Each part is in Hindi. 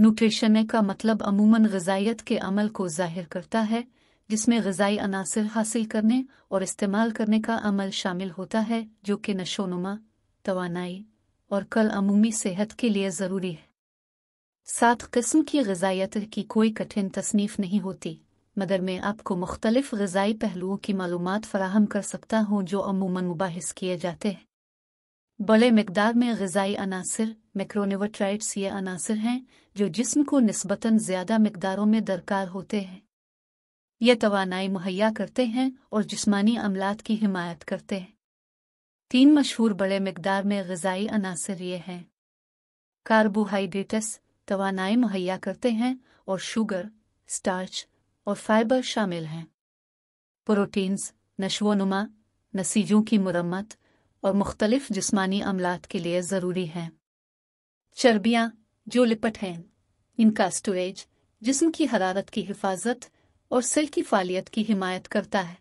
न्यूट्रिशन का मतलब अमूमन गजाइत के अमल को जाहिर करता है जिसमें गजाई अनासर हासिल करने और इस्तेमाल करने का अमल शामिल होता है जो कि नशोनुमा तोानाई और कल अमूमी सेहत के लिए ज़रूरी है सात किस्म की गजाइत की कोई कठिन तसनीफ नहीं होती मगर मैं आपको मुख्तलिफ गजाई पहलुओं की मालूम फ़राहम कर सकता हूँ जो अमूमन मुबास किए जाते हैं बड़े मकदार में गजाई अनासर मैक्रोनिवट्राइट्स ये अनासर हैं जो जिस्म को नस्बता ज़्यादा मकदारों में दरकार होते हैं ये तोानाई मुहैया करते हैं और जिसमानी अमलात की हिमायत करते हैं तीन मशहूर बड़े मकदार में गजाई अनासर ये हैं कार्बोहाइड्रेट्स तोानाई मुहैया करते हैं और शुगर स्टार्च और फाइबर शामिल हैं प्रोटीन्स नशोनुमा नसीजों की मरम्मत और मुख्तलिफ जिस्मानी अमलात के लिए ज़रूरी हैं चर्बियां जो लिपट हैं इनका स्टोरेज जिसम की हरारत की हिफाजत और सिल की फालियत की हिमायत करता है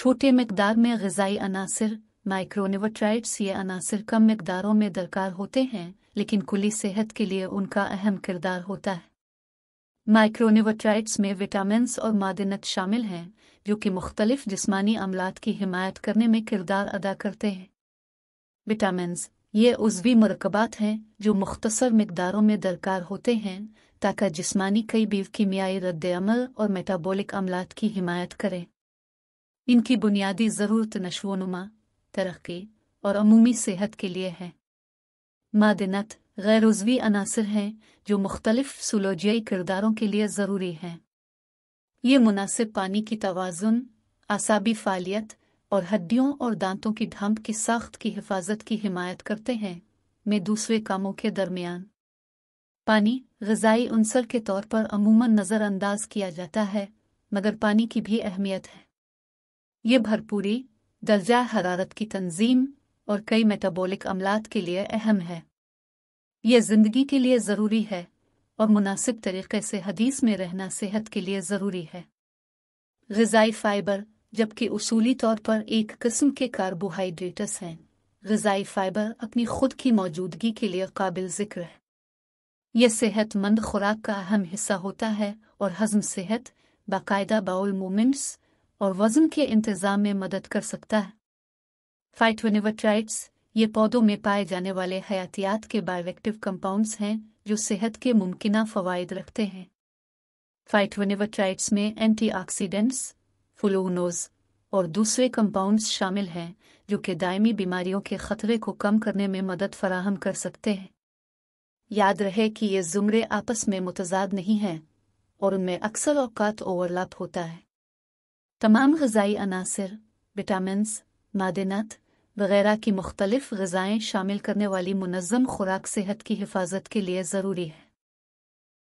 छोटे मकदार में गजाई अनासर माइक्रोनिवट्राइड्स ये अनासर कम मकदारों में दरकार होते हैं लेकिन कुली सेहत के लिए उनका अहम किरदार होता है माइक्रोनिवट्राइट्स में विटामिन और मादनत शामिल हैं जो कि मुख्तलिफ जिसमानी अमलात की हिमायत करने में किरदार अदा करते हैं विटामिन ये उजवी मरकबात हैं जो मुख्तसर मकदारों में दरकार होते हैं ताकि जिसमानी कई बीव कीमियाई रद्दमल और मेटाबोलिक अमलात की हिमायत करें इनकी बुनियादी ज़रूरत नशोनुमा तरक्की और अमूमी सेहत के लिए है मादनत गैर उजवी अनासर हैं जो मुख्तलिफ सलूजियाई किरदारों के लिए ज़रूरी हैं ये मुनासिब पानी की तोज़ुन आसाबी फ़ालियत और हड्डियों और दांतों की ढांप की साख्त की हिफाजत की हिमायत करते हैं में दूसरे कामों के दरमियान पानी गजाई अनसर के तौर पर अमूमन नज़रअंदाज किया जाता है मगर पानी की भी अहमियत है ये भरपूरी दर्जा हरारत की तंजीम और कई मेटाबोलिक अमलात के लिए अहम है ये ज़िंदगी के लिए ज़रूरी है और मुनासिब तरीक़े से हदीस में रहना सेहत के लिए ज़रूरी है गज़ाई फ़ाइबर जबकि उसूली तौर पर एक किस्म के कार्बोहाइड्रेट्स हैं गज़ाई फ़ाइबर अपनी खुद की मौजूदगी के लिए काबिल ज़िक्र है यह सेहतमंद खुराक का अहम हिस्सा होता है और हज़म सेहत बाकायदा बाउल मूवमेंट्स और वज़न के इंतज़ाम में मदद कर सकता है फाइटोनिवट्राइट्स ये पौधों में पाए जाने वाले हयातियात के बायोएक्टिव कंपाउंड्स हैं जो सेहत के मुमकिन फ़वाद रखते हैं फाइटोनिवाट्राइट्स में एंटीऑक्सीडेंट्स फ्लोनोज और दूसरे कंपाउंड्स शामिल हैं जो कि दायमी बीमारियों के खतरे को कम करने में मदद फराहम कर सकते हैं याद रहे कि ये जुमरे आपस में मुतजाद नहीं हैं और उनमें अक्सर औकात ओवरलैप होता है तमाम गजाई अनासर विटामिन मादनत वगैरह की मुख्तलिफ गज़ाएँ शामिल करने वाली मुनज़म खुराक सेहत की हिफाजत के लिए ज़रूरी है